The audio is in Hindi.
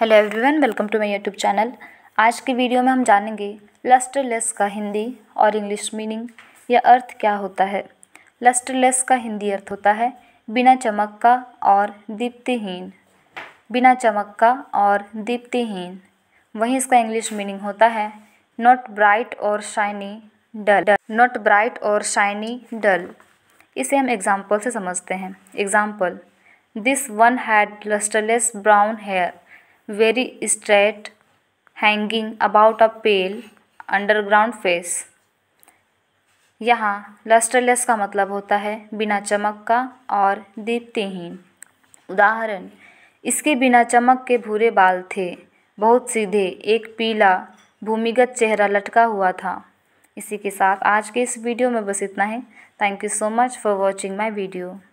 hello everyone welcome to my YouTube channel आज की वीडियो में हम जानेंगे लस्टरलेस का हिंदी और इंग्लिश मीनिंग या अर्थ क्या होता है लस्टरलेस का हिंदी अर्थ होता है बिना चमक का और दीप्तिहीन बिना चमक का और दीप्तिहीन वहीं इसका इंग्लिश मीनिंग होता है नॉट ब्राइट और शाइनी डल नॉट ब्राइट और शाइनी डल इसे हम एग्ज़ाम्पल से समझते हैं example this one had lustreless brown hair very straight hanging about a pale underground face यहाँ lusterless का मतलब होता है बिना चमक का और दीप्तिहीन उदाहरण इसके बिना चमक के भूरे बाल थे बहुत सीधे एक पीला भूमिगत चेहरा लटका हुआ था इसी के साथ आज के इस वीडियो में बस इतना है thank you so much for watching my video